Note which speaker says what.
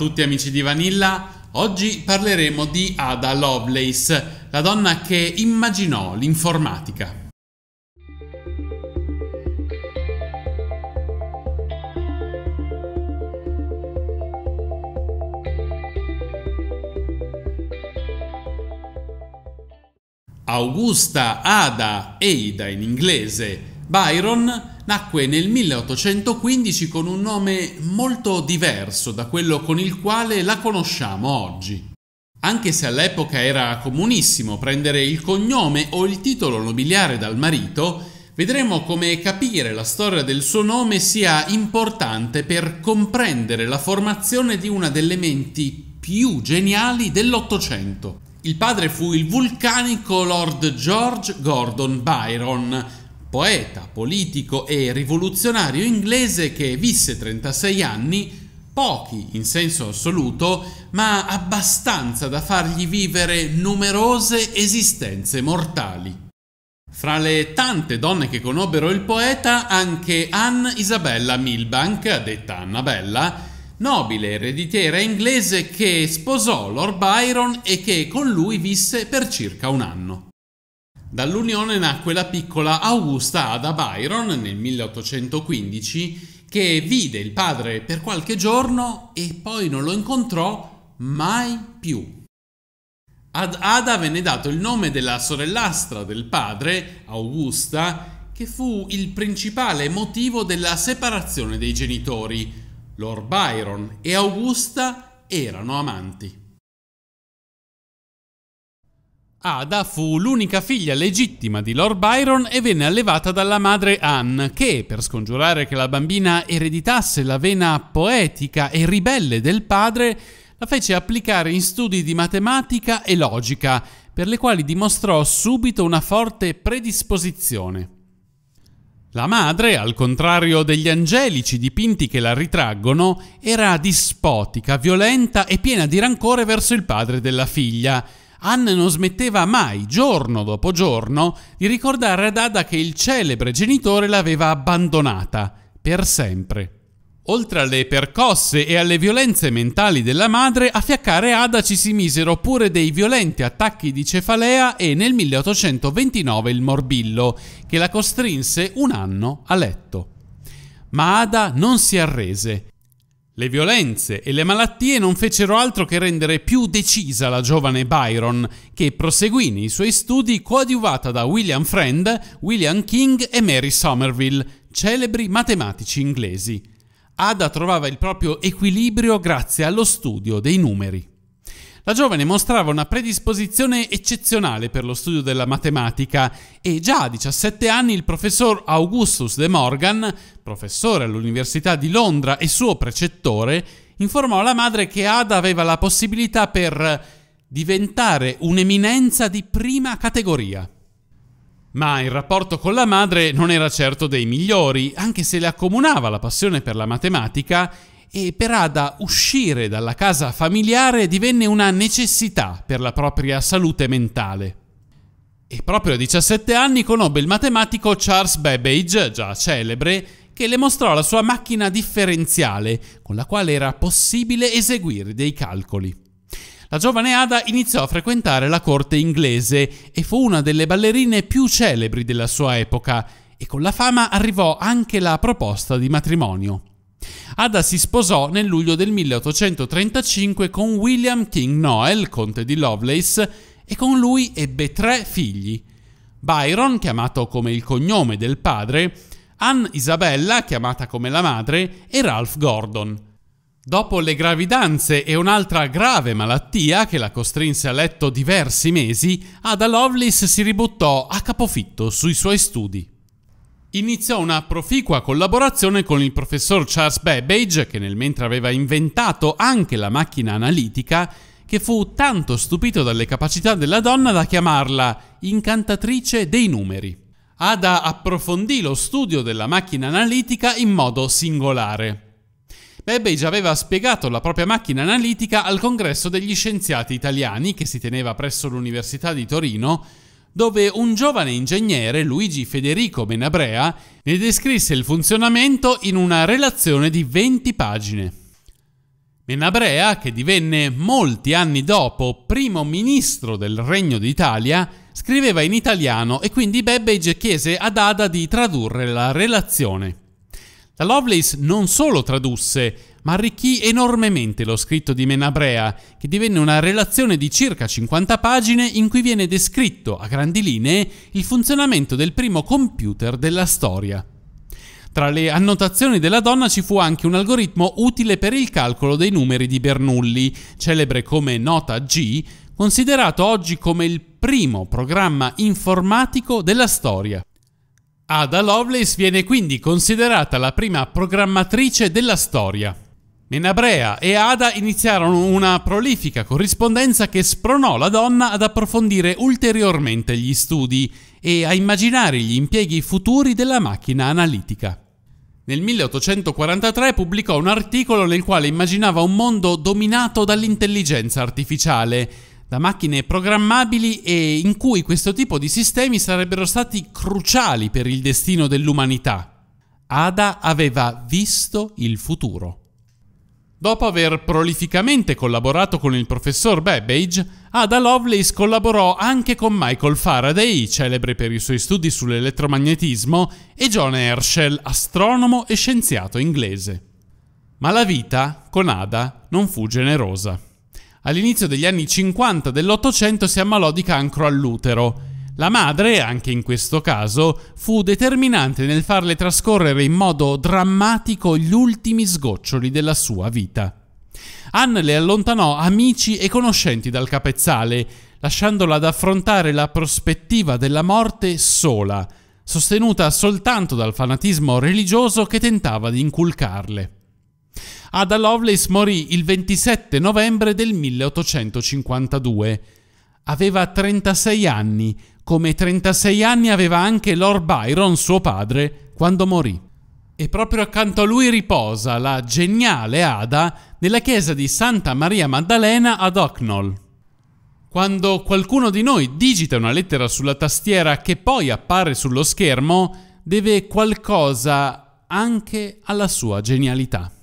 Speaker 1: tutti amici di Vanilla, oggi parleremo di Ada Lovelace, la donna che immaginò l'informatica. Augusta Ada Ada in inglese, Byron nacque nel 1815 con un nome molto diverso da quello con il quale la conosciamo oggi. Anche se all'epoca era comunissimo prendere il cognome o il titolo nobiliare dal marito, vedremo come capire la storia del suo nome sia importante per comprendere la formazione di una delle menti più geniali dell'Ottocento. Il padre fu il vulcanico Lord George Gordon Byron, poeta, politico e rivoluzionario inglese che visse 36 anni, pochi in senso assoluto, ma abbastanza da fargli vivere numerose esistenze mortali. Fra le tante donne che conobbero il poeta, anche Anne Isabella Milbank, detta Annabella, nobile ereditiera inglese che sposò Lord Byron e che con lui visse per circa un anno. Dall'unione nacque la piccola Augusta Ada Byron nel 1815 che vide il padre per qualche giorno e poi non lo incontrò mai più. Ad Ada venne dato il nome della sorellastra del padre, Augusta, che fu il principale motivo della separazione dei genitori. Lord Byron e Augusta erano amanti. Ada fu l'unica figlia legittima di Lord Byron e venne allevata dalla madre Anne, che, per scongiurare che la bambina ereditasse la vena poetica e ribelle del padre, la fece applicare in studi di matematica e logica, per le quali dimostrò subito una forte predisposizione. La madre, al contrario degli angelici dipinti che la ritraggono, era dispotica, violenta e piena di rancore verso il padre della figlia, Anne non smetteva mai, giorno dopo giorno, di ricordare ad Ada che il celebre genitore l'aveva abbandonata, per sempre. Oltre alle percosse e alle violenze mentali della madre, a fiaccare Ada ci si misero pure dei violenti attacchi di cefalea e nel 1829 il morbillo, che la costrinse un anno a letto. Ma Ada non si arrese le violenze e le malattie non fecero altro che rendere più decisa la giovane Byron, che proseguì nei suoi studi coadiuvata da William Friend, William King e Mary Somerville, celebri matematici inglesi. Ada trovava il proprio equilibrio grazie allo studio dei numeri. La giovane mostrava una predisposizione eccezionale per lo studio della matematica e già a 17 anni il professor Augustus De Morgan, professore all'Università di Londra e suo precettore, informò la madre che Ada aveva la possibilità per diventare un'eminenza di prima categoria. Ma il rapporto con la madre non era certo dei migliori, anche se le accomunava la passione per la matematica e per Ada uscire dalla casa familiare divenne una necessità per la propria salute mentale. E proprio a 17 anni conobbe il matematico Charles Babbage, già celebre, che le mostrò la sua macchina differenziale con la quale era possibile eseguire dei calcoli. La giovane Ada iniziò a frequentare la corte inglese e fu una delle ballerine più celebri della sua epoca e con la fama arrivò anche la proposta di matrimonio. Ada si sposò nel luglio del 1835 con William King Noel, conte di Lovelace, e con lui ebbe tre figli. Byron, chiamato come il cognome del padre, Anne Isabella, chiamata come la madre, e Ralph Gordon. Dopo le gravidanze e un'altra grave malattia che la costrinse a letto diversi mesi, Ada Lovelace si ributtò a capofitto sui suoi studi. Iniziò una proficua collaborazione con il professor Charles Babbage, che nel mentre aveva inventato anche la macchina analitica, che fu tanto stupito dalle capacità della donna da chiamarla incantatrice dei numeri. Ada approfondì lo studio della macchina analitica in modo singolare. Babbage aveva spiegato la propria macchina analitica al congresso degli scienziati italiani che si teneva presso l'Università di Torino dove un giovane ingegnere, Luigi Federico Menabrea, ne descrisse il funzionamento in una relazione di 20 pagine. Menabrea, che divenne molti anni dopo primo ministro del Regno d'Italia, scriveva in italiano e quindi Babbage chiese ad Ada di tradurre la relazione. La Lovelace non solo tradusse, ma arricchì enormemente lo scritto di Menabrea, che divenne una relazione di circa 50 pagine in cui viene descritto, a grandi linee, il funzionamento del primo computer della storia. Tra le annotazioni della donna ci fu anche un algoritmo utile per il calcolo dei numeri di Bernoulli, celebre come nota G, considerato oggi come il primo programma informatico della storia. Ada Lovelace viene quindi considerata la prima programmatrice della storia. Brea e Ada iniziarono una prolifica corrispondenza che spronò la donna ad approfondire ulteriormente gli studi e a immaginare gli impieghi futuri della macchina analitica. Nel 1843 pubblicò un articolo nel quale immaginava un mondo dominato dall'intelligenza artificiale, da macchine programmabili e in cui questo tipo di sistemi sarebbero stati cruciali per il destino dell'umanità. Ada aveva visto il futuro. Dopo aver prolificamente collaborato con il professor Babbage, Ada Lovelace collaborò anche con Michael Faraday, celebre per i suoi studi sull'elettromagnetismo, e John Herschel, astronomo e scienziato inglese. Ma la vita, con Ada, non fu generosa. All'inizio degli anni 50 dell'Ottocento si ammalò di cancro all'utero la madre, anche in questo caso, fu determinante nel farle trascorrere in modo drammatico gli ultimi sgoccioli della sua vita. Anne le allontanò amici e conoscenti dal capezzale, lasciandola ad affrontare la prospettiva della morte sola, sostenuta soltanto dal fanatismo religioso che tentava di inculcarle. Ada Lovelace morì il 27 novembre del 1852. Aveva 36 anni come 36 anni aveva anche Lord Byron, suo padre, quando morì. E proprio accanto a lui riposa la geniale Ada nella chiesa di Santa Maria Maddalena ad Ocknall. Quando qualcuno di noi digita una lettera sulla tastiera che poi appare sullo schermo, deve qualcosa anche alla sua genialità.